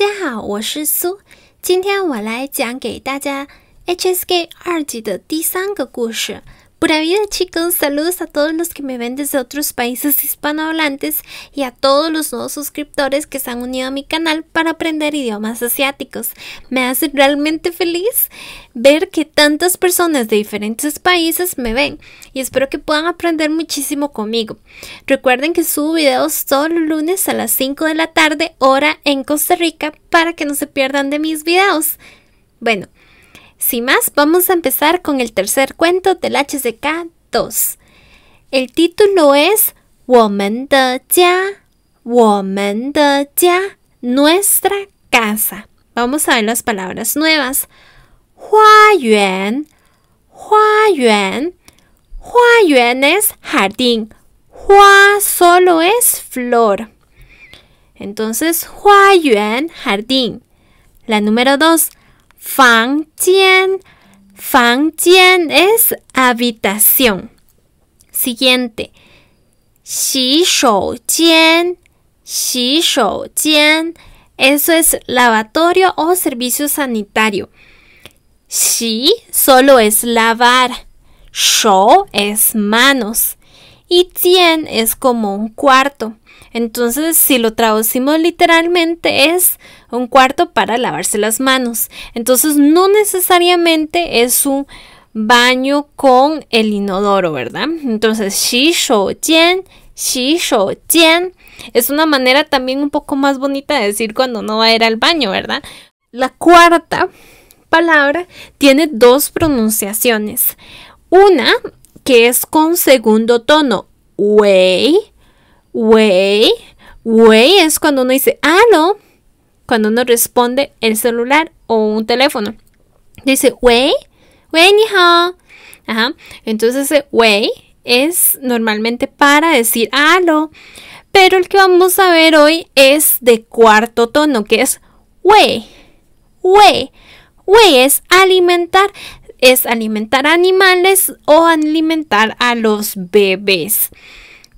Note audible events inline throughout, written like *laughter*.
大家好，我是苏，今天我来讲给大家 HSK 二级的第三个故事。Pura vida chicos, saludos a todos los que me ven desde otros países hispanohablantes y a todos los nuevos suscriptores que se han unido a mi canal para aprender idiomas asiáticos. Me hace realmente feliz ver que tantas personas de diferentes países me ven y espero que puedan aprender muchísimo conmigo. Recuerden que subo videos todos los lunes a las 5 de la tarde hora en Costa Rica para que no se pierdan de mis videos. Bueno, sin más, vamos a empezar con el tercer cuento del HCK 2. El título es Ya, nuestra casa. Vamos a ver las palabras nuevas. Yuan es jardín. Hua solo es flor. Entonces, Hua jardín. La número 2, Fang tien. Fang es habitación. Siguiente. Shi, Shou tien Shi, Eso es lavatorio o servicio sanitario. Xi solo es lavar. Shou es manos. Y tien es como un cuarto. Entonces, si lo traducimos literalmente es un cuarto para lavarse las manos. Entonces no necesariamente es un baño con el inodoro, ¿verdad? Entonces, shi shou jian, es una manera también un poco más bonita de decir cuando no va a ir al baño, ¿verdad? La cuarta palabra tiene dos pronunciaciones. Una que es con segundo tono, wei, wei, wei es cuando uno dice, ah, no, cuando uno responde el celular o un teléfono. Dice, wey, wey, ni hao. Ajá. Entonces, ese wey es normalmente para decir alo. Pero el que vamos a ver hoy es de cuarto tono, que es wey, wey. Wey es alimentar, es alimentar animales o alimentar a los bebés.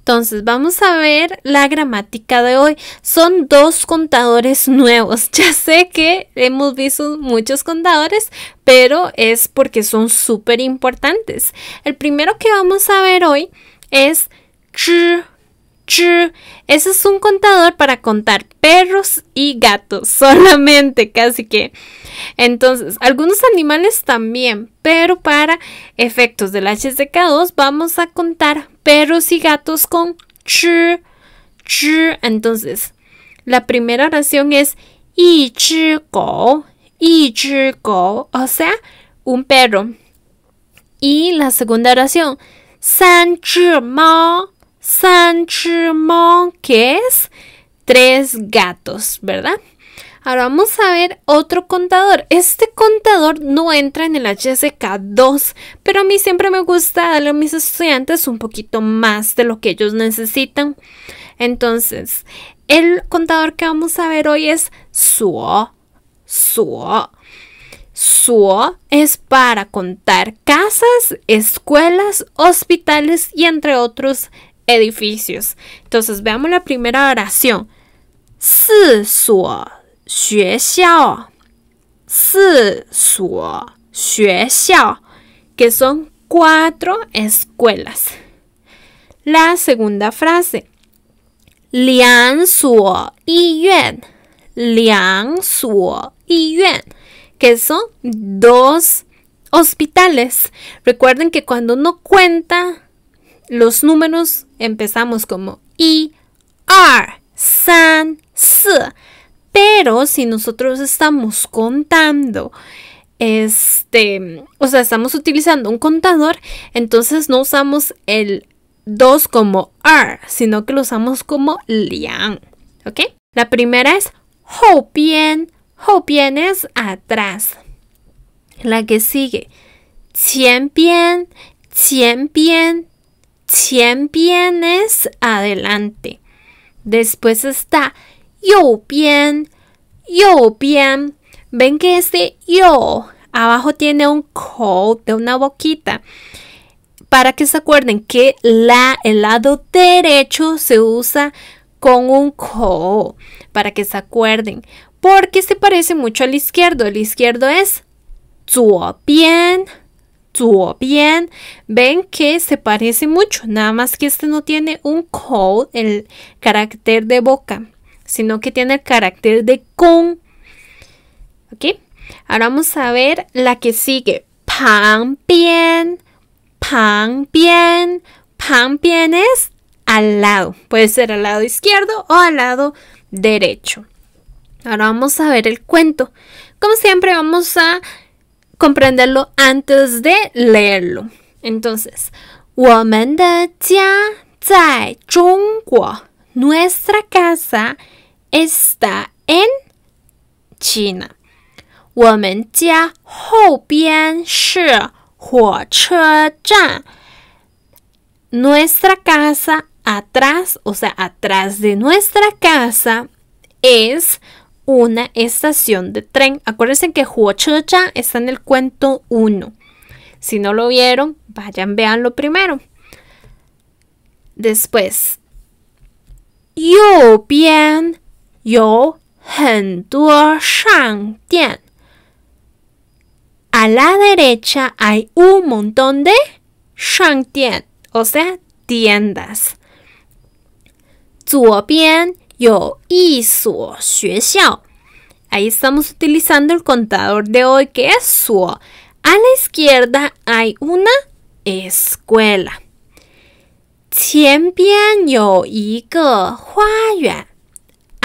Entonces, vamos a ver la gramática de hoy. Son dos contadores nuevos. *laughs* Ya sé que hemos visto muchos contadores, pero es porque son súper importantes. El primero que vamos a ver hoy es ch, ch. Ese es un contador para contar perros y gatos *laughs* solamente, casi que. Entonces, algunos animales también, pero para efectos del HSK2 vamos a contar perros y gatos con ch, ch. Entonces, la primera oración es y chi go, y chi go, o sea, un perro. Y la segunda oración, san chi mo, san chi mo, que es tres gatos, ¿verdad? Ahora vamos a ver otro contador. Este contador no entra en el HSK2, pero a mí siempre me gusta darle a mis estudiantes un poquito más de lo que ellos necesitan. Entonces, el contador que vamos a ver hoy es SUO. SUO. SUO es para contar casas, escuelas, hospitales y entre otros edificios. Entonces, veamos la primera oración. SUO. 学校，四所学校，que que son cuatro escuelas. La segunda frase. Lian, y suo y Que son dos hospitales. Recuerden que cuando uno cuenta los números, empezamos como i, r, san, si. Pero si nosotros estamos contando, este, o sea, estamos utilizando un contador, entonces no usamos el 2 como r, sino que lo usamos como liang. ¿Ok? La primera es HO PIEN. HO es atrás. La que sigue. CIEN bien. CIEN es adelante. Después está yo yo bien. Ven que este yo abajo tiene un co de una boquita. Para que se acuerden que la, el lado derecho se usa con un co. Para que se acuerden. Porque se parece mucho al izquierdo. El izquierdo es bien. ven que se parece mucho, nada más que este no tiene un co el carácter de boca sino que tiene el carácter de con. ¿Ok? Ahora vamos a ver la que sigue. Pan bien, pan bien, pan bien es al lado. Puede ser al lado izquierdo o al lado derecho. Ahora vamos a ver el cuento. Como siempre vamos a comprenderlo antes de leerlo. Entonces, Nuestra casa está en China. Nuestra casa atrás, o sea, atrás de nuestra casa es una estación de tren. Acuérdense que Huochecha está en el cuento 1. Si no lo vieron, vayan, véanlo primero. Después, Yo bien yo A la derecha hay un montón de shangtian, o sea, tiendas. Ahí estamos utilizando el contador de hoy que es su. A la izquierda hay una escuela. 前边有一个花园。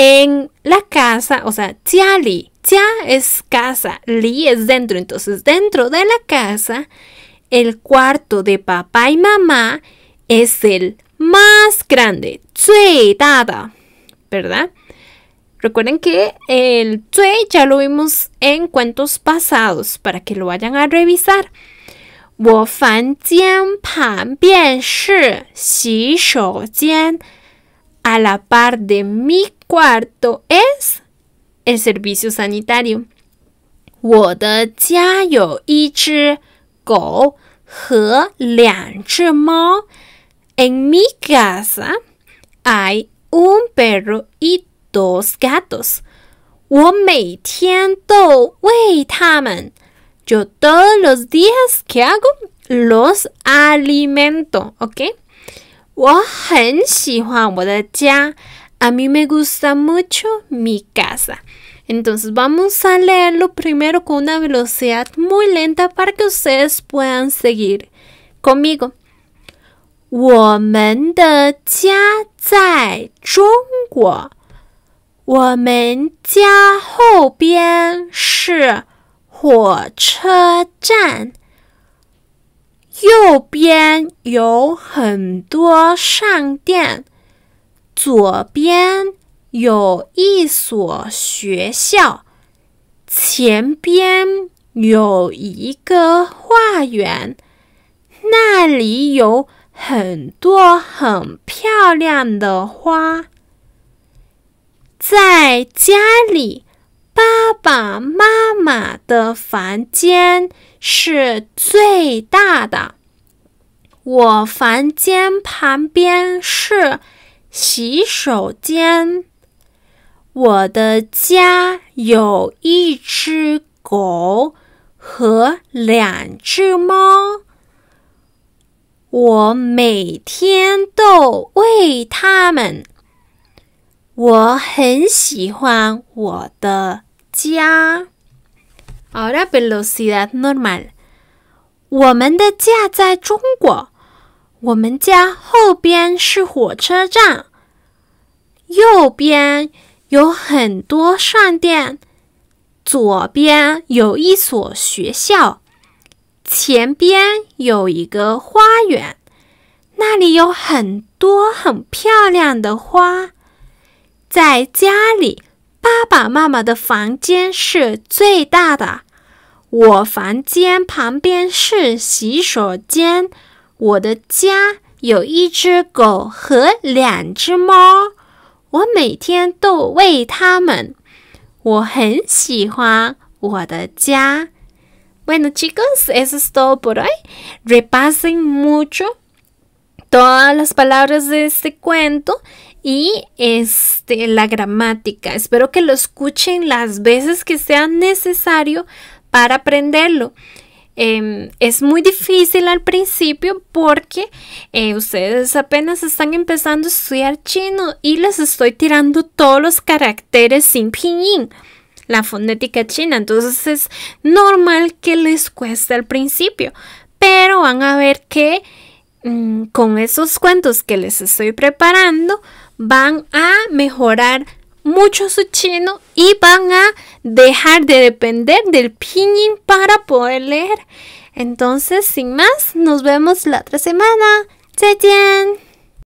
en la casa, o sea, li, Tia es casa, Li es dentro, entonces dentro de la casa, el cuarto de papá y mamá es el más grande, dada, ¿verdad? Recuerden que el Tsue ya lo vimos en cuentos pasados para que lo vayan a revisar. a la par de mi cuarto es el servicio sanitario. En mi casa hay un perro y dos gatos. Yo todos los días que hago los alimento, ¿ok? 我很喜欢我的家。a mí me gusta mucho mi casa. Entonces vamos a leerlo primero con una velocidad muy lenta para que ustedes puedan seguir conmigo. 我们的家在中国。我们家后边是火车站，右边有很多商店。左边有一所学校，前边有一个花园，那里有很多很漂亮的花。在家里，爸爸妈妈的房间是最大的，我房间旁边是。洗手间。我的家有一只狗和两只猫，我每天都喂它们。我很喜欢我的家。v e l o c i d a d normal。我们的家在中国。我们家后边是火车站。右边有很多商店，左边有一所学校，前边有一个花园，那里有很多很漂亮的花。在家里，爸爸妈妈的房间是最大的。我房间旁边是洗手间。我的家有一只狗和两只猫。Bueno chicos, eso es todo por hoy. Repasen mucho todas las palabras de este cuento y este, la gramática. Espero que lo escuchen las veces que sea necesario para aprenderlo. Em, es muy difícil al principio porque eh, ustedes apenas están empezando a estudiar chino y les estoy tirando todos los caracteres sin pinyin la fonética china. Entonces es normal que les cueste al principio, pero van a ver que mm, con esos cuentos que les estoy preparando van a mejorar mucho su chino y van a dejar de depender del pinyin para poder leer. Entonces, sin más, nos vemos la otra semana. ¡Zaijian!